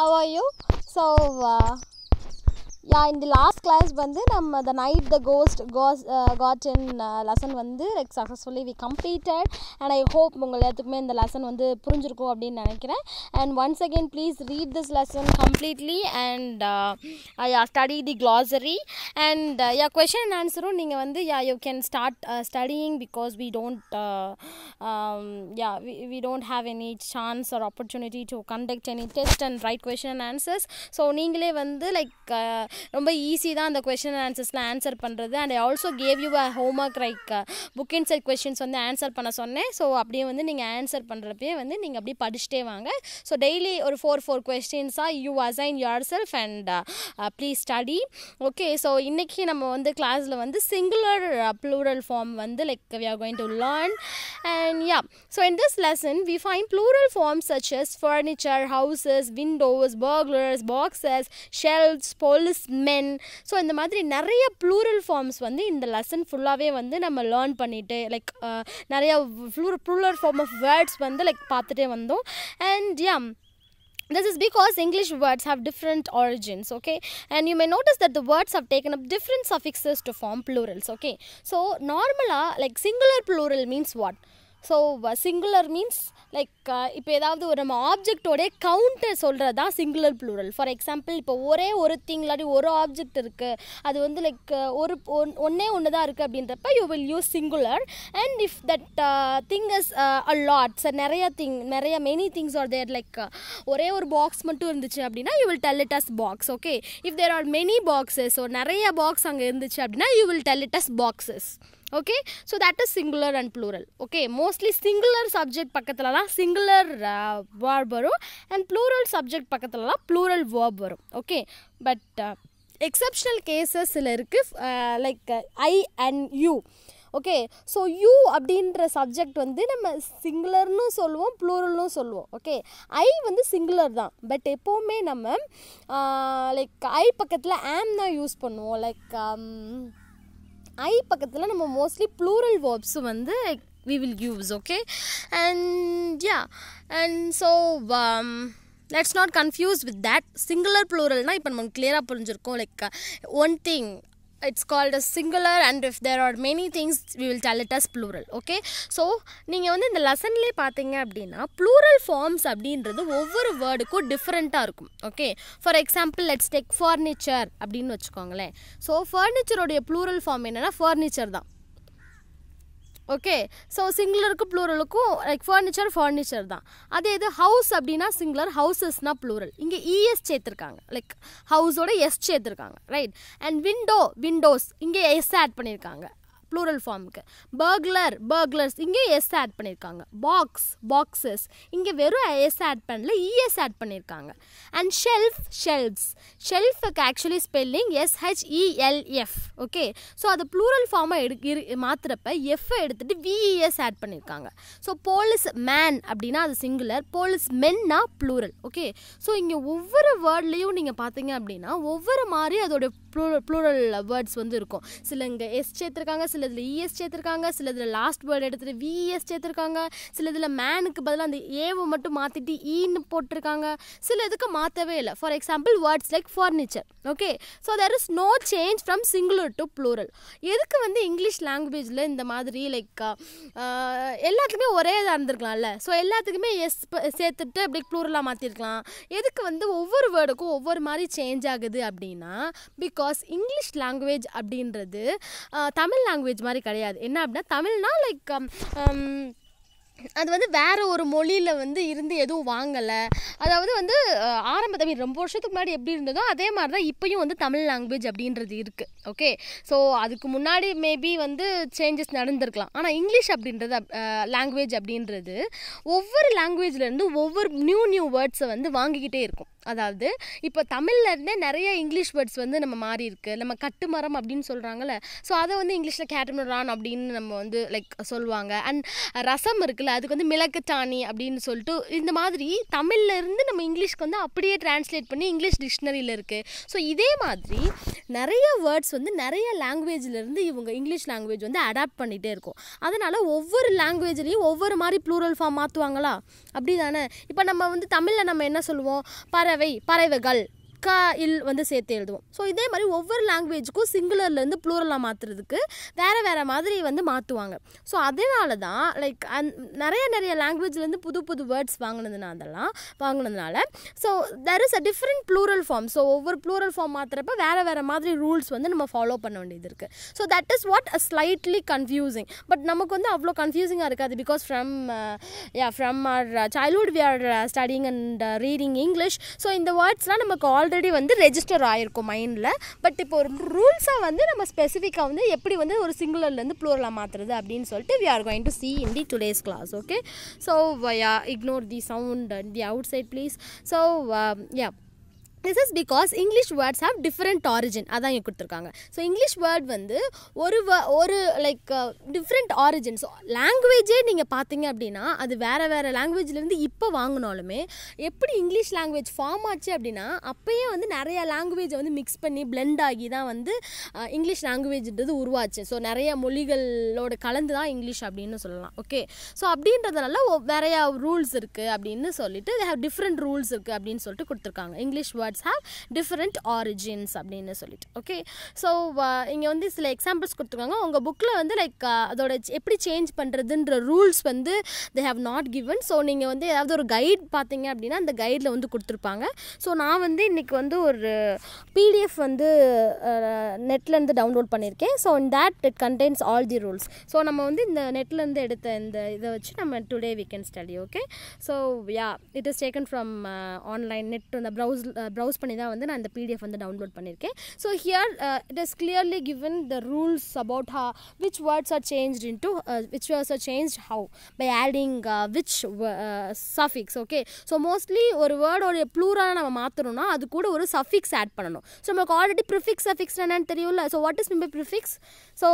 how are you so uh, யா இந்த last class வந்து நம்ம த நைட் த கோஸ்ட் காஸ் காட்டன் லெசன் வந்து like successfully we completed and I hope உங்கள் எல்லாத்துக்குமே இந்த லெசன் வந்து புரிஞ்சிருக்கும் அப்படின்னு நினைக்கிறேன் and once again please read this lesson completely and yeah study the glossary and yeah question and ஆன்சரும் நீங்கள் வந்து yeah you can start studying because we don't yeah we don't have any chance or opportunity to conduct any test and write question and answers so நீங்களே வந்து like uh, ரொம்ப easy தான் அந்த question and ஆன்சர்ஸ்லாம் answer பண்ணுறது and also gave you a homework like book inside questions வந்து answer பண்ண சொன்னேன் ஸோ அப்படியே வந்து நீங்கள் ஆன்சர் பண்ணுறப்பே வந்து நீங்கள் அப்படியே படிச்சுட்டே வாங்க ஸோ டெய்லி ஒரு ஃபோர் ஃபோர் கொஸ்டின்ஸாக you assign yourself and please study okay so இன்றைக்கி நம்ம வந்து கிளாஸில் வந்து சிங்குலர் ப்ளூரல் ஃபார்ம் வந்து like we are going to learn and yeah so in this lesson we find plural forms such as furniture houses windows burglars boxes shells police womens men so இந்த மாதிரி நிறைய plural forms வந்து இந்த lesson ஃபுல்லாகவே வந்து நம்ம learn பண்ணிவிட்டு like நிறையா ப்ளூர் ப்ளூரல் ஃபார்ம் ஆஃப் வேர்ட்ஸ் வந்து லைக் பார்த்துட்டே வந்தோம் and yeah This is because English words have different origins, okay? And you may notice that the words have taken up different suffixes to form plurals, okay? So, normally, like singular plural means what? So, uh, singular means like uh, இப்போ ஏதாவது ஒரு நம்ம ஆப்ஜெக்டோடைய counter சொல்கிறது தான் singular plural for example இப்போ ஒரே ஒரு thing இல்லாட்டி ஒரு ஆப்ஜெக்ட் இருக்குது அது வந்து லைக் uh, ஒரு ஒன் ஒன்றே ஒன்று தான் இருக்குது அப்படின்றப்ப you will use singular and if that thing is a lot sir நிறைய திங் நிறைய many things are there like ஒரே ஒரு பாக்ஸ் மட்டும் இருந்துச்சு அப்படின்னா you will tell it as box okay if there are many boxes so நிறைய box அங்கே இருந்துச்சு அப்படின்னா you will tell it as boxes okay so that is singular and plural okay mostly singular subject பக்கத்துலலாம் தான் singular verb uh, வரும் and plural subject பக்கத்துலலாம் plural verb வரும் okay but exceptional cases இருக்குது like I and you okay so you அப்படின்ற subject வந்து நம்ம சிங்குலர்னு சொல்லுவோம் ப்ளூரல்னு சொல்லுவோம் ஓகே ஐ வந்து சிங்குலர் தான் பட் எப்போவுமே நம்ம லைக் uh, ஐ பக்கத்தில் ஆம் தான் யூஸ் பண்ணுவோம் லைக் um, ஐ பக்கத்தில் நம்ம மோஸ்ட்லி ப்ளூரல் வேர்ப்ஸ் வந்து we will use okay and yeah and so let's not confuse with that singular ப்ளூரல்னால் இப்போ நம்ம கிளியராக புரிஞ்சிருக்கும் like one uh, thing it's called a singular and if there are many things we will tell it as plural okay so நீங்கள் வந்து இந்த லெசன்லேயே பார்த்தீங்க அப்படின்னா ப்ளூரல் ஃபார்ம்ஸ் அப்படின்றது ஒவ்வொரு வேர்டுக்கும் டிஃப்ரெண்ட்டாக இருக்கும் okay for example let's take furniture அப்படின்னு வச்சுக்கோங்களேன் ஸோ ஃபர்னிச்சருடைய ப்ளூரல் ஃபார்ம் என்னென்னா ஃபர்னிச்சர் தான் ஓகே ஸோ சிங்குலருக்கும் ப்ளூரலுக்கும் லைக் ஃபர்னிச்சர் ஃபர்னிச்சர் தான் அதே இது ஹவுஸ் அப்படின்னா சிங்குலர் ஹவுஸஸ்னால் ப்ளூரல் இங்கே இஎஸ் சேர்த்துருக்காங்க லைக் ஹவுஸோட எஸ் சேர்த்துருக்காங்க ரைட் அண்ட் விண்டோ விண்டோஸ் இங்கே எஸ் ஆட் பண்ணியிருக்காங்க ப்ளூரல் ஃபார்முக்கு பர்க்லர் பர்க்லர்ஸ் இங்கே எஸ் ஆட் பண்ணியிருக்காங்க பாக்ஸ் பாக்ஸஸ் இங்கே வெறும் எஸ் ஆட் பண்ணல இஎஸ் ஆட் பண்ணியிருக்காங்க and shelf shelves ஷெல்ஃபுக்கு actually spelling S H E L F okay so அது ப்ளூரல் ஃபார்மாக எடு இரு மாத்திரப்ப எஃப்ஐ எடுத்துகிட்டு விஇஎஸ் ஆட் e பண்ணியிருக்காங்க ஸோ போலீஸ் மேன் அப்படின்னா அது சிங்குலர் போலீஸ் மென்னா ப்ளூரல் ஓகே ஸோ இங்கே ஒவ்வொரு வேர்ட்லேயும் நீங்கள் பார்த்தீங்க அப்படின்னா ஒவ்வொரு மாதிரி அதோடைய ப்ளூரல் ப்ளூரல் வேர்ட்ஸ் வந்து இருக்கும் சில இங்கே எஸ் சேர்த்துருக்காங்க சில இதில் இஎஸ் e சேர்த்துருக்காங்க சில இதில் லாஸ்ட் வேர்டு எடுத்துகிட்டு விஇஎஸ் e சேர்த்துருக்காங்க சில இதில் மேனுக்கு பதிலாக அந்த ஏவை மட்டும் மாற்றிட்டு ஈன்னு e போட்டிருக்காங்க சில இதுக்கு மாற்றவே இல்லை for example words like furniture okay so there is no change from singular to plural எதுக்கு வந்து இங்கிலீஷ் லாங்குவேஜில் இந்த மாதிரி லைக் எல்லாத்துக்குமே ஒரே இதாக இருந்திருக்கலாம்ல ஸோ எல்லாத்துக்குமே எஸ் சேர்த்துட்டு அப்படி ப்ளூரலாக மாற்றிருக்கலாம் எதுக்கு வந்து ஒவ்வொரு வேர்டுக்கும் ஒவ்வொரு மாதிரி சேஞ்ச் ஆகுது அப்படின்னா பிகாஸ் பிகாஸ் இங்கிலீஷ் லாங்குவேஜ் அப்படின்றது தமிழ் லாங்குவேஜ் மாதிரி கிடையாது என்ன அப்படின்னா தமிழ்னா லைக் um, um, அது வந்து வேறு ஒரு மொழியில் வந்து இருந்து எதுவும் வாங்கலை அதாவது வந்து ஆரம்ப தமிழ் ரொம்ப வருஷத்துக்கு முன்னாடி எப்படி இருந்ததோ அதே மாதிரி தான் இப்போயும் வந்து தமிழ் லாங்குவேஜ் அப்படின்றது இருக்குது ஓகே ஸோ அதுக்கு முன்னாடி மேபி வந்து சேஞ்சஸ் நடந்திருக்கலாம் ஆனால் இங்கிலீஷ் அப்படின்றது லாங்குவேஜ் அப்படின்றது ஒவ்வொரு லாங்குவேஜ்லேருந்து ஒவ்வொரு நியூ நியூ வேர்ட்ஸை வந்து வாங்கிக்கிட்டே இருக்கும் அதாவது இப்போ தமிழ்லேருந்தே நிறைய இங்கிலீஷ் வேர்ட்ஸ் வந்து நம்ம மாறி இருக்குது நம்ம கட்டுமரம் அப்படின்னு சொல்கிறாங்கல்ல ஸோ அதை வந்து இங்கிலீஷில் கேட்டமரான் அப்படின்னு நம்ம வந்து லைக் சொல்லுவாங்க அண்ட் ரசம் இருக்குல்ல அதுக்கு வந்து மிளகுச்சாணி அப்படின்னு சொல்லிட்டு இந்த மாதிரி தமிழ்லேருந்து நம்ம இங்கிலீஷ்க்கு வந்து அப்படியே டிரான்ஸ்லேட் பண்ணி இங்கிலீஷ் டிக்ஷனரியில் இருக்குது ஸோ இதே மாதிரி நிறைய வேர்ட்ஸ் வந்து நிறைய லாங்குவேஜ்லேருந்து இவங்க இங்கிலீஷ் லாங்குவேஜ் வந்து அடாப்ட் பண்ணிகிட்டே இருக்கும் அதனால் ஒவ்வொரு லாங்குவேஜ்லேயும் ஒவ்வொரு மாதிரி ப்ளூரல் ஃபார்ம் மாற்றுவாங்களா அப்படி தானே இப்போ நம்ம வந்து தமிழில் நம்ம என்ன சொல்லுவோம் பர பறவை பறவைகள் இக்கா இல் வந்து சேர்த்து எழுதுவோம் ஸோ இதே மாதிரி ஒவ்வொரு லாங்குவேஜுக்கும் சிங்குலர்லேருந்து ப்ளூரலாக மாற்றுறதுக்கு வேறு வேறு மாதிரி வந்து மாற்றுவாங்க ஸோ அதனால தான் லைக் அந் நிறைய நிறைய லாங்குவேஜ்லேருந்து புது புது வேர்ட்ஸ் வாங்கினதுனால அதெல்லாம் வாங்கினதுனால so there is a different plural form so ஒவ்வொரு ப்ளூரல் ஃபார்ம் மாற்றுறப்ப வேறு வேறு மாதிரி ரூல்ஸ் வந்து நம்ம ஃபாலோ பண்ண வேண்டியது இருக்குது so that is what a slightly confusing but நமக்கு வந்து அவ்வளோ கன்ஃபியூசிங்காக இருக்காது because from yeah from our childhood we are studying and reading English so இந்த வேர்ட்ஸ்லாம் நமக்கு ஆல் ஆல்ரெடி வந்து ரெஜிஸ்டர் ஆகிருக்கும் மைண்டில் பட் இப்போ ஒரு ரூல்ஸாக வந்து நம்ம ஸ்பெசிஃபிக்காக வந்து எப்படி வந்து ஒரு சிங்குலர்லேருந்து ப்ளூரலாக மாற்றுறது அப்படின்னு சொல்லிட்டு we are going to see in the today's class okay so yeah ignore the sound and the outside please so yeah this is because English words have different origin அதான் இங்கே கொடுத்துருக்காங்க ஸோ இங்கிலீஷ் வேர்ட் வந்து ஒரு ஒரு like different origin so லாங்குவேஜே நீங்கள் பார்த்தீங்க அப்படின்னா அது வேறு வேறு லாங்குவேஜ்லேருந்து இப்போ வாங்கினாலுமே எப்படி இங்கிலீஷ் லாங்குவேஜ் ஃபார்ம் ஆச்சு அப்படின்னா அப்போயே வந்து நிறையா லாங்குவேஜை வந்து மிக்ஸ் பண்ணி பிளெண்ட் ஆகி தான் வந்து இங்கிலீஷ் uh, லாங்குவேஜ்ன்றது உருவாச்சு ஸோ நிறைய மொழிகளோட கலந்து தான் இங்கிலீஷ் அப்படின்னு சொல்லலாம் ஓகே ஸோ அப்படின்றதுனால நிறையா ரூல்ஸ் இருக்குது அப்படின்னு சொல்லிட்டு ஹேவ் டிஃப்ரெண்ட் ரூல்ஸ் இருக்குது அப்படின்னு சொல்லிட்டு கொடுத்துருக்காங்க English word words have different origins அப்படின்னு சொல்லிட்டு ஓகே ஸோ இங்கே வந்து சில எக்ஸாம்பிள்ஸ் கொடுத்துருக்காங்க உங்கள் புக்கில் வந்து லைக் அதோட எப்படி சேஞ்ச் பண்ணுறதுன்ற ரூல்ஸ் வந்து they have not given so நீங்கள் வந்து ஏதாவது ஒரு கைட் பார்த்தீங்க அப்படின்னா அந்த கைடில் வந்து கொடுத்துருப்பாங்க ஸோ நான் வந்து இன்றைக்கி வந்து ஒரு பிடிஎஃப் வந்து நெட்லேருந்து டவுன்லோட் பண்ணியிருக்கேன் so in that it contains all the rules so நம்ம வந்து இந்த நெட்லேருந்து எடுத்த இந்த இதை வச்சு நம்ம today weekend study okay so yeah it is taken from online net அந்த ப்ரௌஸ் ப்ரௌஸ் பண்ணி தான் வந்து நான் இந்த பிடிஎஃப் வந்து டவுன்லோட் பண்ணியிருக்கேன் so here it is clearly given the rules about ha which words are change in to which words are change how by adding which suffix okay so mostly ஒரு வேர்டோடைய ப்ளூராக நம்ம மாற்றணும்னா அது கூட ஒரு சஃபிக்ஸ் ஆட் பண்ணணும் ஸோ நமக்கு ஆல்ரெடி ப்ரிஃபிக்ஸ் சஃபிக்ஸ் என்னன்னு தெரியும்ல so what is mean by prefix so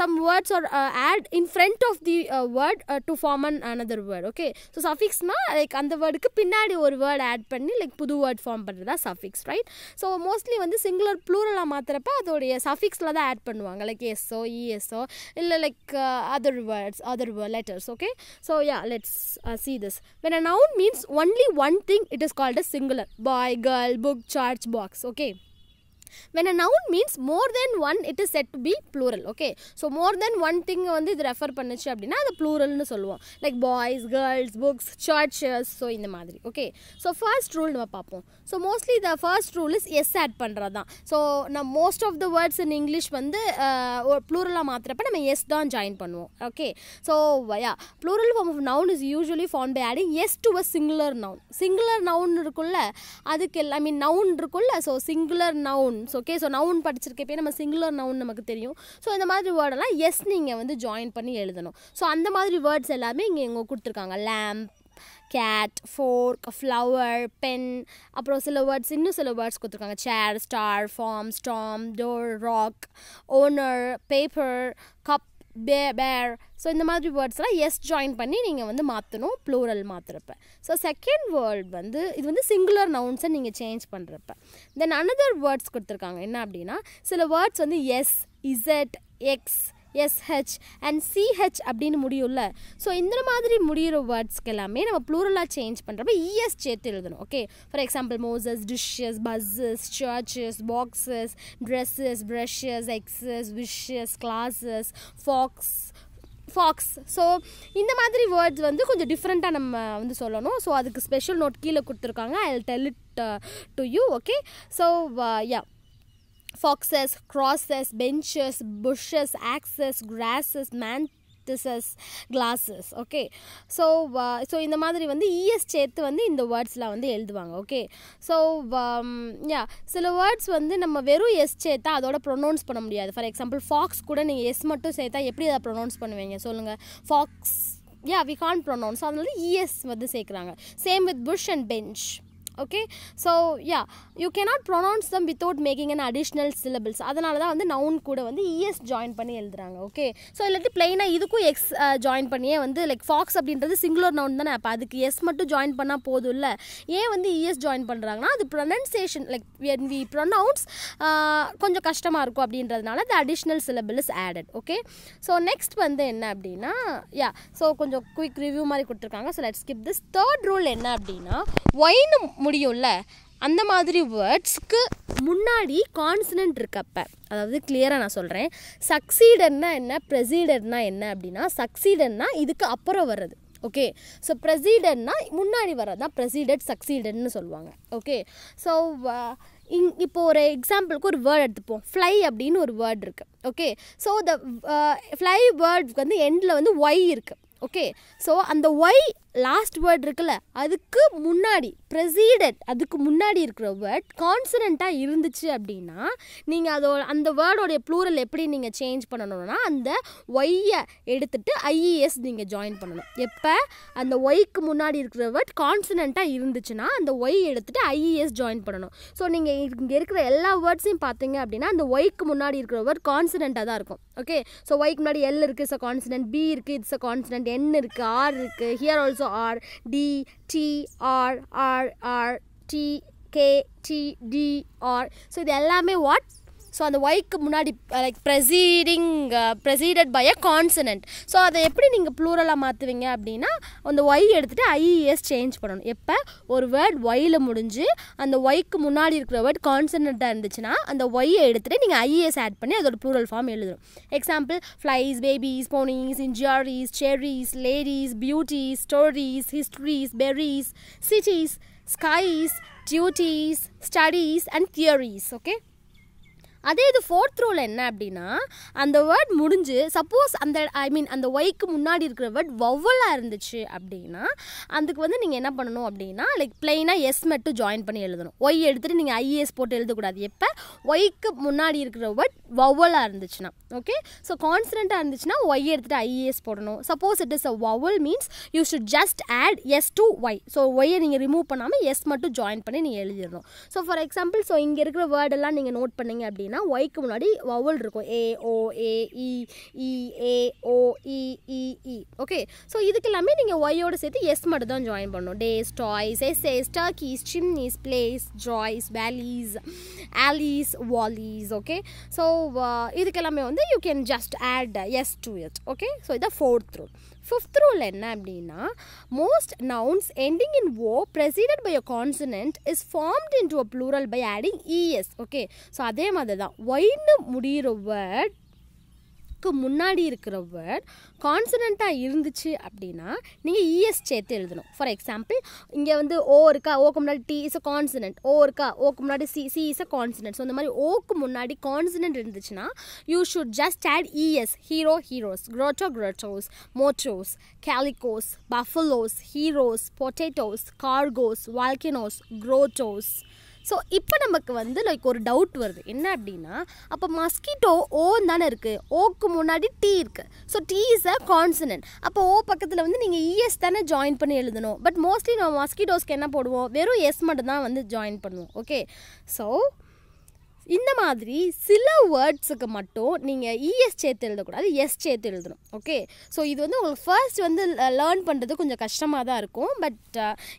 some words are add in front of the word to form an another word okay so சஃபிக்ஸ்னால் லைக் அந்த வேர்டுக்கு பின்னாடி ஒரு வேர்டு ஆட் பண்ணி லைக் புது வேர்ட் ஃபார்ம் பண்ணுறதா சஃபிக்ஸ் ரைட் ஸோ மோஸ்ட்லி வந்து singular ப்ளூரலாக மாற்றுறப்ப அதோடைய சஃபிக்ஸில் தான் ஆட் பண்ணுவாங்க லைக் எஸ்ஸோ இஎஸ்ஸோ இல்லை like other words other letters okay so yeah let's see this when a noun means only one thing it is called a singular boy girl book church box okay when a noun means more than one it is said to be plural okay so more than one thing வந்து இது refer பண்ணுச்சு அப்படின்னா அது ப்ளூரல்னு சொல்லுவோம் like boys girls books churches so இந்த மாதிரி okay so first rule நம்ம பார்ப்போம் so mostly the first rule is S add பண்ணுறது தான் ஸோ நம்ம most of the words in English வந்து ப்ளூரலாக மாற்றுறப்ப நம்ம எஸ் தான் ஜாயின் பண்ணுவோம் okay so yeah plural form of noun is usually form by adding S to a singular noun singular noun இருக்குல்ல அதுக்கு ஐ மீன் நவுன் இருக்குல்ல so singular noun nouns okay so noun படிச்சிருக்கப்பே நம்ம singular noun நமக்கு தெரியும் so இந்த மாதிரி வேர்டெல்லாம் S நீங்கள் வந்து ஜாயின் பண்ணி எழுதணும் ஸோ அந்த மாதிரி வேர்ட்ஸ் எல்லாமே இங்கே இங்கே கொடுத்துருக்காங்க lamp cat fork flower pen அப்புறம் சில வேர்ட்ஸ் இன்னும் சில வேர்ட்ஸ் கொடுத்துருக்காங்க chair star farm storm door rock owner paper cup bay pair so இந்த மாதிரி வேர்ட்ஸ்லாம் எஸ் ஜாயின் பண்ணி நீங்கள் வந்து மாற்றணும் ப்ளூரல் மாற்றுறப்ப ஸோ செகண்ட் வேர்ட் வந்து இது வந்து சிங்குலர் நவுன்ஸை நீங்கள் சேஞ்ச் பண்ணுறப்ப தென் அனதர் வேர்ட்ஸ் கொடுத்துருக்காங்க என்ன அப்படின்னா சில வேர்ட்ஸ் வந்து S Z X S H and C H அப்படின்னு முடியும்ல ஸோ இந்த மாதிரி முடிகிற வேர்ட்ஸ்க்கு எல்லாமே நம்ம ப்ளூரலாக சேஞ்ச் பண்ணுறப்ப இஎஸ் சேர்த்து எழுதணும் okay for example mosses dishes buses churches boxes dresses brushes axes wishes classes fox fox so இந்த மாதிரி வேர்ட்ஸ் வந்து கொஞ்சம் டிஃப்ரெண்ட்டாக நம்ம வந்து சொல்லணும் ஸோ அதுக்கு ஸ்பெஷல் நோட் கீழே கொடுத்துருக்காங்க I tell it to you okay so yeah foxes crosses benches bushes, axes grasses, man practices classes okay so so இந்த மாதிரி வந்து இஎஸ் e சேர்த்து வந்து இந்த வேர்ட்ஸ்லாம் வந்து எழுதுவாங்க ஓகே ஸோ யா சில வேர்ட்ஸ் வந்து நம்ம வெறும் எஸ் சேர்த்தா அதோட ப்ரொனவுன்ஸ் பண்ண முடியாது ஃபார் எக்ஸாம்பிள் ஃபாக்ஸ் கூட நீங்கள் எஸ் மட்டும் சேர்த்தா எப்படி அதை ப்ரொனவுன்ஸ் பண்ணுவீங்க சொல்லுங்கள் fox yeah we can't pronounce அதனால இஎஸ் e வந்து சேர்க்குறாங்க same with push and bench okay so yeah you cannot pronounce them without making an additional syllables அதனால தான் வந்து நவுன் கூட வந்து இஎஸ் ஜாயின் பண்ணி எழுதுறாங்க ஓகே ஸோ இல்லாட்டி பிளைனாக இதுக்கும் எக்ஸ் ஜாயின் பண்ணியே வந்து லைக் ஃபாக்ஸ் அப்படின்றது சிங்குலர் நவுன் தானே அப்போ அதுக்கு எஸ் மட்டும் ஜாயின் பண்ணால் போதும் இல்லை ஏன் வந்து இஎஸ் ஜாயின் பண்ணுறாங்கன்னா அது pronunciation like when we pronounce கொஞ்சம் கஷ்டமாக இருக்கும் அப்படின்றதுனால the additional syllable is added okay so next வந்து என்ன அப்படின்னா யா ஸோ கொஞ்சம் குயிக் ரிவ்யூ மாதிரி கொடுத்துருக்காங்க so let skip this third rule என்ன அப்படின்னா ஒயின் முடியும்ல அந்த மாதிரி வேர்ட்ஸ்க்கு முன்னாடி கான்சனன்ட் இருக்கப்ப அதாவது கிளியராக நான் சொல்கிறேன் சக்சீடர்னா என்ன ப்ரெசிடர்னா என்ன அப்படின்னா சக்சீடர்னா இதுக்கு அப்புறம் வர்றது ஓகே ஸோ ப்ரெசிடர்னா முன்னாடி வர்றது தான் ப்ரெசிடட் சக்சீடட்னு சொல்லுவாங்க ஓகே ஸோ இங் இப்போ ஒரு எக்ஸாம்பிளுக்கு ஒரு வேர்ட் எடுத்துப்போம் ஃப்ளை அப்படின்னு ஒரு வேர்ட் இருக்குது ஓகே ஸோ த ஃப்ளை வேர்டுக்கு வந்து எண்டில் வந்து ஒய் இருக்குது ஓகே ஸோ அந்த ஒய் லாஸ்ட் வேர்ட் இருக்குல்ல அதுக்கு முன்னாடி ப்ரெசீடட் அதுக்கு முன்னாடி இருக்கிற வேர்ட் கான்சனண்ட்டாக இருந்துச்சு அப்படின்னா நீங்கள் அதோ அந்த வேர்டோடைய ப்ளூரல் எப்படி நீங்கள் சேஞ்ச் பண்ணணும்னா அந்த ஒய்யை எடுத்துகிட்டு ஐஇஎஸ் e நீங்கள் ஜாயின் பண்ணணும் எப்போ அந்த ஒய்க்கு முன்னாடி இருக்கிற வேர்ட் கான்சனண்ட்டாக இருந்துச்சுன்னா அந்த ஒய் எடுத்துகிட்டு ஐஇஎஸ் ஜாயின் e பண்ணணும் ஸோ நீங்கள் இங்கே இருக்கிற எல்லா வேர்ட்ஸையும் பார்த்தீங்க அப்படின்னா அந்த ஒய்க்கு முன்னாடி இருக்கிற வேர்ட் கான்சனண்ட்டாக தான் இருக்கும் ஓகே ஸோ ஒய்க்கு முன்னாடி எல் இருக்குது இட்ஸ் அ கான்சனன்ட் பி இருக்குது இட்ஸ் அ கான்சனன்ட் என் இருக்குது ஆர் இருக்குது here also R D T R R R T K T D R. So இது எல்லாமே what ஸோ அந்த ஒய்க்கு முன்னாடி like preceding preceded by a consonant so அதை எப்படி நீங்கள் ப்ளூரலாக மாற்றுவீங்க அப்படின்னா அந்த ஒய் எடுத்துகிட்டு ஐஇஎஸ் சேஞ்ச் e பண்ணணும் எப்போ ஒரு வேர்ட் ஒயில் முடிஞ்சு அந்த ஒய்க்கு முன்னாடி இருக்கிற வேர்ட் கான்சனண்ட்டாக இருந்துச்சுன்னா அந்த ஒய்யை எடுத்துகிட்டு நீங்கள் ஐஏஎஸ் ஆட் e பண்ணி அதோட ப்ளூரல் ஃபார்ம் எழுதணும் example flies babies ponies injuries cherries ladies beauties stories histories berries cities skies duties studies and theories okay அதே இது ஃபோர்த் ரோவில் என்ன அப்படின்னா அந்த வேர்ட் முடிஞ்சு சப்போஸ் அந்த ஐ மீன் அந்த ஒய்க்கு முன்னாடி இருக்கிற வேர்ட் வவ்வலாக இருந்துச்சு அப்படின்னா அதுக்கு வந்து நீங்கள் என்ன பண்ணணும் அப்படின்னா லைக் பிளெயினாக எஸ் மட்டும் ஜாயின் பண்ணி எழுதணும் ஒய் எடுத்துகிட்டு நீங்கள் ஐஏஎஸ் போட்டு எழுதக்கூடாது எப்போ ஒய்க்கு முன்னாடி இருக்கிற வேர்ட் வவ்வலாக இருந்துச்சுன்னா ஓகே ஸோ கான்ஸ்டண்ட்டாக இருந்துச்சுன்னா ஒய் எடுத்துகிட்டு ஐஏஎஸ் போடணும் suppose it is a vowel means you should just add S to Y so ஒய்யை நீங்கள் ரிமூவ் பண்ணாமல் எஸ் மட்டும் ஜாயின் பண்ணி நீங்கள் எழுதிடணும் ஸோ ஃபார் எக்ஸாம்பிள் ஸோ இங்கே இருக்கிற வேர்டெல்லாம் நீங்கள் நோட் பண்ணிங்க அப்படின்னா பார்த்தீங்கன்னா ஒய்க்கு முன்னாடி வவுல் இருக்கும் ஏ ஓ ஏ இ இ ஏ ஓ இ இ ஓகே ஸோ இதுக்கு எல்லாமே நீங்கள் ஒய்யோடு சேர்த்து எஸ் மட்டும் தான் ஜாயின் பண்ணணும் days toys S S talkies chimneys plays joys valleys alleys volleys okay so இதுக்கெல்லாமே வந்து you can just add S to it okay so இதான் ஃபோர்த் ரூல் ஃபிஃப்த் ரூல் என்ன அப்படின்னா most nouns ending in O preceded by a consonant is formed in to a plural by adding E S okay so அதே மாதிரி தான் ஒயின்னு முடிகிற word ஈக்கு முன்னாடி இருக்கிற word கான்சனண்ட்டாக இருந்துச்சு அப்படின்னா நீங்கள் இஎஸ் e சேர்த்து எழுதணும் ஃபார் எக்ஸாம்பிள் இங்கே வந்து ஓ இருக்கா ஓக்கு முன்னாடி T is a consonant O இருக்கா ஓக்கு முன்னாடி C C is a consonant so இந்த மாதிரி ஓக்கு முன்னாடி கான்சனன்ட் இருந்துச்சுன்னா you should just add E S hero heroes grotto grottoes mottoes calicoes buffaloes heroes potatoes cargoes volcanoes grottoes so இப்போ நமக்கு வந்து லைக் ஒரு டவுட் வருது என்ன அப்படின்னா அப்போ மஸ்கிட்டோ ஓன் தானே இருக்குது ஓக்கு முன்னாடி டீ இருக்குது so T is a consonant அப்போ ஓ பக்கத்தில் வந்து நீங்கள் இஎஸ் e தானே ஜாயின் பண்ணி எழுதணும் பட் மோஸ்ட்லி நம்ம மஸ்கிட்டோஸ்க்கு என்ன போடுவோம் வெறும் எஸ் மட்டும் தான் வந்து ஜாயின் பண்ணுவோம் ஓகே ஸோ இந்த மாதிரி சில வேர்ட்ஸுக்கு மட்டும் நீங்கள் இஎஸ் e சேர்த்து எழுதக்கூடாது எஸ் சேர்த்து எழுதணும் ஓகே ஸோ இது வந்து உங்களுக்கு ஃபர்ஸ்ட் வந்து லேர்ன் பண்ணுறது கொஞ்சம் கஷ்டமாக தான் இருக்கும் பட்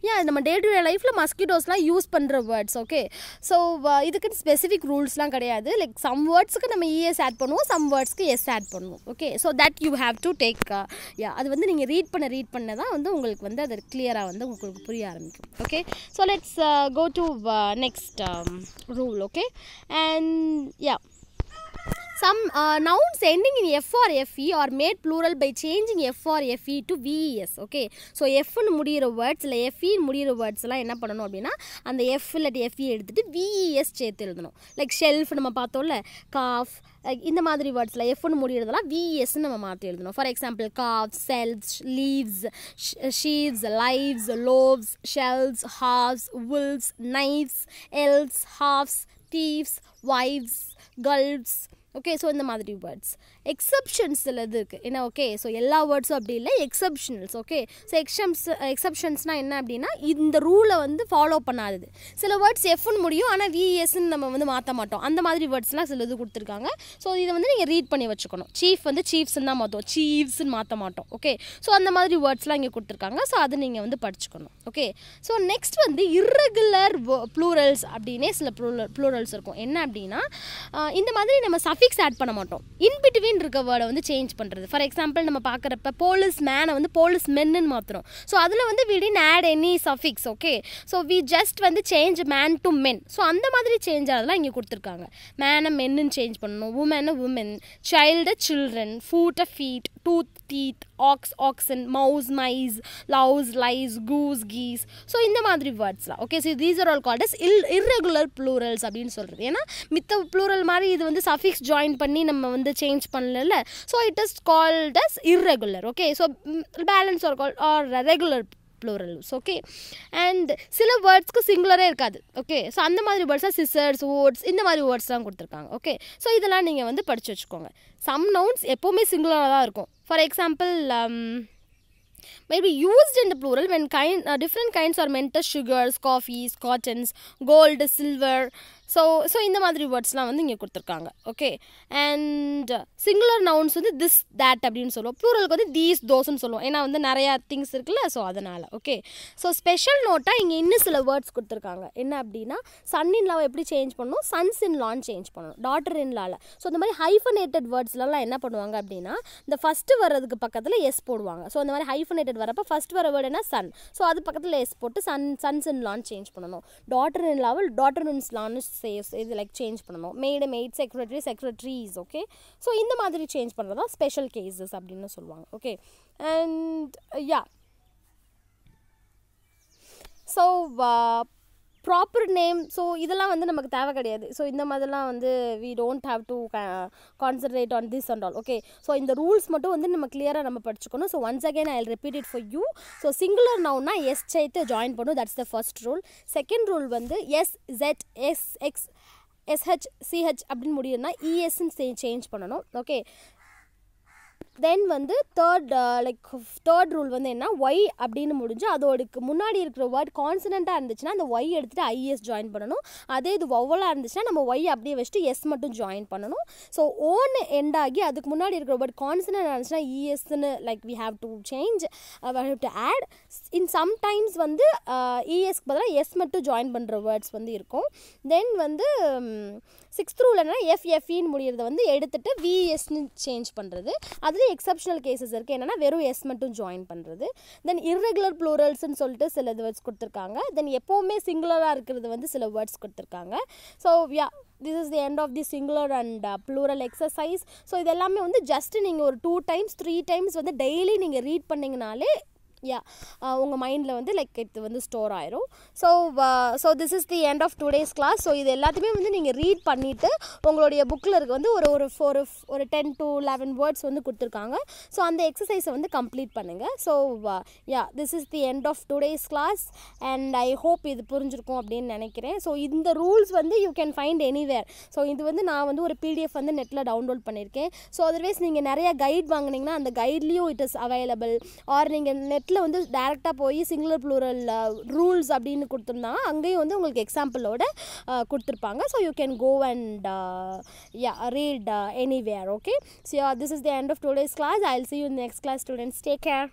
ஏன் uh, நம்ம டே டு டே லைஃப்பில் மஸ்கிட்டோஸ்லாம் யூஸ் பண்ணுற வேர்ட்ஸ் ஓகே ஸோ இதுக்குன்னு ஸ்பெசிஃபிக் ரூல்ஸ்லாம் கிடையாது லைக் சம் வேர்ட்ஸுக்கு நம்ம இஎஸ் e ஆட் பண்ணுவோம் சம் வேர்ட்ஸ்க்கு எஸ் ஆட் பண்ணுவோம் okay so that you have to take yeah அது வந்து நீங்கள் ரீட் பண்ண ரீட் பண்ண தான் வந்து உங்களுக்கு வந்து அது கிளியராக வந்து உங்களுக்கு புரிய ஆரம்பிக்கும் okay so let's go to next rule okay and yeah some uh, nouns ending in f or fe are made plural by changing f or fe to ves okay so fன்னு முடிகிற வேர்ட்ஸ் இல்லை எஃப்இன்னு e முடிகிற வேர்ட்ஸ்லாம் என்ன பண்ணணும் அப்படின்னா அந்த F இல்லாட்டி F E e எடுத்துகிட்டு விஇஎஸ் e சேர்த்து எழுதணும் லைக் ஷெல்ஃப் நம்ம பார்த்தோம்ல காஃப் இந்த மாதிரி வேர்ட்ஸில் எஃப்னு முடிகிறதெல்லாம் விஎஸ்ன்னு நம்ம மாற்றி எழுதணும் for example calf selves leaves sheaves lives loaves shelves halves wolves knives elves halves thieves wives gulfs okay so in the Madhuri words exceptions இது இருக்குது என்ன ஓகே ஸோ எல்லா வேர்ட்ஸும் அப்படி இல்லை எக்ஸப்ஷனல்ஸ் ஓகே ஸோ எக்ஸப்ஷன்ஸ் எக்ஸப்ஷன்ஸ்னால் என்ன அப்படின்னா இந்த ரூலை வந்து ஃபாலோ பண்ணாதது சில வேர்ட்ஸ் எஃப்னு முடியும் ஆனால் விஎஸ்ன்னு e நம்ம வந்து மாற்ற மாட்டோம் அந்த மாதிரி வேர்ட்ஸ்லாம் சில இது கொடுத்துருக்காங்க ஸோ இதை வந்து நீங்கள் ரீட் பண்ணி வச்சுக்கணும் சீஃப் வந்து சீஃப்ஸ்ன்னு தான் மாற்றும் சீஃப்ஸ்ன்னு மாற்ற மாட்டோம் ஓகே ஸோ அந்த மாதிரி வேர்ட்ஸ்லாம் இங்கே கொடுத்துருக்காங்க ஸோ அதை நீங்கள் வந்து படிச்சுக்கணும் ஓகே ஸோ நெக்ஸ்ட் வந்து இர்ரெகுலர் ப்ளூரல்ஸ் அப்படின்னே சில ப்ளூரல் ப்ளூரல்ஸ் இருக்கும் என்ன அப்படின்னா இந்த மாதிரி நம்ம சஃபிக்ஸ் ஆட் பண்ண மாட்டோம் இன் பிட்வீன் மீன் இருக்க வேர்டை வந்து சேஞ்ச் பண்ணுறது ஃபார் எக்ஸாம்பிள் நம்ம பார்க்குறப்ப போலீஸ் மேனை வந்து போலீஸ் மென்னுன்னு மாற்றுறோம் ஸோ அதில் வந்து we didn't add any suffix okay so we just வந்து change man to men so அந்த மாதிரி சேஞ்ச் ஆகிறதுலாம் இங்கே கொடுத்துருக்காங்க மேனை மென்னுன்னு சேஞ்ச் பண்ணணும் உமனை உமன் சைல்டு சில்ட்ரன் ஃபூட்டை feet tooth, teeth, ox, oxen, mouse, mice, louse, lies, goose, geese. So இந்த மாதிரி வேர்ட்ஸ்லாம் okay so these are all called as ill irregular plurals அப்படின்னு சொல்கிறது ஏன்னா மித்த ப்ளூரல் மாதிரி இது வந்து சஃபிக்ஸ் ஜாயின் பண்ணி நம்ம வந்து சேஞ்ச் பண்ணல so it is called as irregular okay so balance are call are regular plurals okay and சில வேர்ட்ஸ்க்கு சிங்குலரே இருக்காது ஓகே ஸோ அந்த மாதிரி வேர்ட்ஸாக சிசர்ஸ் ஓட்ஸ் இந்த மாதிரி தான் கொடுத்துருக்காங்க ஓகே ஸோ இதெல்லாம் நீங்கள் வந்து படித்து வச்சுக்கோங்க சம் நவுன்ஸ் எப்போவுமே சிங்குலராக தான் இருக்கும் for example maybe used in the plural when kind different kinds are metals sugars coffee cottons gold silver so so இந்த மாதிரி வேர்ட்ஸ்லாம் வந்து இங்கே கொடுத்துருக்காங்க ஓகே அண்ட் சிங்குலர் நவுன்ஸ் வந்து திஸ் தேட் அப்படின்னு சொல்லுவோம் ப்ளூரலுக்கு வந்து தீஸ் தோசுன்னு சொல்லுவோம் ஏன்னா வந்து நிறையா திங்ஸ் இருக்குல்ல ஸோ அதனால் ஓகே ஸோ ஸ்பெஷல் நோட்டாக இங்கே இன்னும் சில வேர்ட்ஸ் கொடுத்துருக்காங்க என்ன அப்படின்னா சன் இன் லாவை எப்படி சேஞ்ச் பண்ணணும் சன்ஸ் லான் சேஞ்ச் பண்ணணும் டாட்டர் லாவில் ஸோ இந்த மாதிரி ஹைஃபனேட்டட் வேர்ட்ஸ்லாம் என்ன பண்ணுவாங்க அப்படின்னா இந்த ஃபஸ்ட்டு வர்றதுக்கு பக்கத்தில் எஸ் போடுவாங்க ஸோ இந்த மாதிரி ஹைஃபனேட்டட் வரப்போ ஃபஸ்ட் வர வேர்டு என்ன சன் ஸோ அது பக்கத்தில் எஸ் போட்டு சன் சன்ஸ் லான் சேஞ்ச் பண்ணணும் டாட்டர் லாவில் டாட்டர் லான்னு சேஸ் இது லைக் சேஞ்ச் பண்ணணும் maid maid secretary secretaries okay so இந்த மாதிரி சேஞ்ச் பண்ணுறது தான் ஸ்பெஷல் கேஸஸ் அப்படின்னு சொல்லுவாங்க okay and yeah so proper name so இதெல்லாம் வந்து நமக்கு தேவை கிடையாது ஸோ இந்த மாதிரிலாம் வந்து we don't have to concentrate on this and all okay so இந்த ரூல்ஸ் மட்டும் வந்து நம்ம கிளியராக நம்ம படிச்சுக்கணும் so once again I repeat it for you so singular நவுன்னா எஸ் சேர்த்து ஜாயின் பண்ணும் that's the first rule second rule வந்து s z s x s h c h அப்படின்னு முடியும்னா இஎஸ்ன்னு e சேஞ்ச் பண்ணணும் ஓகே தென் வந்து தேர்ட் லைக் தேர்ட் ரூல் வந்து என்ன ஒய் அப்படின்னு முடிஞ்சு அதோடுக்கு முன்னாடி இருக்கிற வேர்ட் கான்சனண்ட்டாக இருந்துச்சுன்னா அந்த ஒய் எடுத்துகிட்டு ஐஎஸ் ஜாயின் பண்ணணும் அதே இது ஒவ்வொலாக இருந்துச்சுன்னா நம்ம ஒய் அப்படியே வச்சுட்டு எஸ் மட்டும் ஜாயின் பண்ணணும் ஸோ ஓன் எண்ட் ஆகி அதுக்கு முன்னாடி இருக்கிற வேர்ட் கான்சனண்ட் இருந்துச்சுன்னா இஎஸ்னு like we have to change how to add in sometimes வந்து இஎஸ்க்கு uh, e பதிலாக எஸ் மட்டும் ஜாயின் பண்ணுற வேர்ட்ஸ் வந்து இருக்கும் தென் வந்து um, சிக்ஸ்த் ரூலனா எஃப்எஃப்இன்னு e, e முடிகிறத வந்து எடுத்துகிட்டு விஎஸ்னு சேஞ்ச் பண்ணுறது அதுலேயும் எக்ஸப்ஷனல் கேசஸ் இருக்குது என்னென்னா வெறும் எஸ் மட்டும் ஜாயின் பண்ணுறது தென் இர்ரெகுலர் ப்ளூரல்ஸ்னு சொல்லிட்டு சில இது வேர்ட்ஸ் கொடுத்துருக்காங்க தென் எப்போவுமே சிங்குலராக இருக்கிறது வந்து சில வேர்ட்ஸ் கொடுத்துருக்காங்க so yeah this is the end of the singular and plural exercise so இது எல்லாமே வந்து ஜஸ்ட் நீங்கள் ஒரு டூ டைம்ஸ் த்ரீ டைம்ஸ் வந்து டெய்லி நீங்கள் ரீட் பண்ணிங்கனாலே யா உங்கள் மைண்டில் வந்து லைக் இது வந்து ஸ்டோர் ஆயிரும் so so this is the end of today's class so இது எல்லாத்தையுமே வந்து நீங்கள் ரீட் பண்ணிவிட்டு உங்களுடைய புக்கில் இருக்க வந்து ஒரு ஒரு ஃபோர் ஒரு டென் டு லெவன் வேர்ட்ஸ் வந்து கொடுத்துருக்காங்க ஸோ அந்த எக்ஸசைஸை வந்து கம்ப்ளீட் பண்ணுங்கள் so yeah this is the end of today's class and I hope இது புரிஞ்சிருக்கும் அப்படின்னு நினைக்கிறேன் ஸோ இந்த ரூல்ஸ் வந்து you can find anywhere so இது வந்து நான் வந்து ஒரு பிடிஎஃப் வந்து நெட்டில் டவுன்லோட் பண்ணியிருக்கேன் ஸோ அதர்வைஸ் நீங்கள் நிறையா கைட் வாங்கினீங்கன்னா அந்த கைட்லேயும் இட் இஸ் அவைலபிள் ஆர் நீங்கள் நெட் நெட்டில் வந்து டேரெக்டாக போய் சிங்குலர் ப்ளூரல் ரூல்ஸ் அப்படின்னு கொடுத்துருந்தாங்க அங்கேயும் வந்து உங்களுக்கு எக்ஸாம்பிளோட கொடுத்துருப்பாங்க so you can go and yeah read anywhere okay so this is the end of days class I will see you next class students take care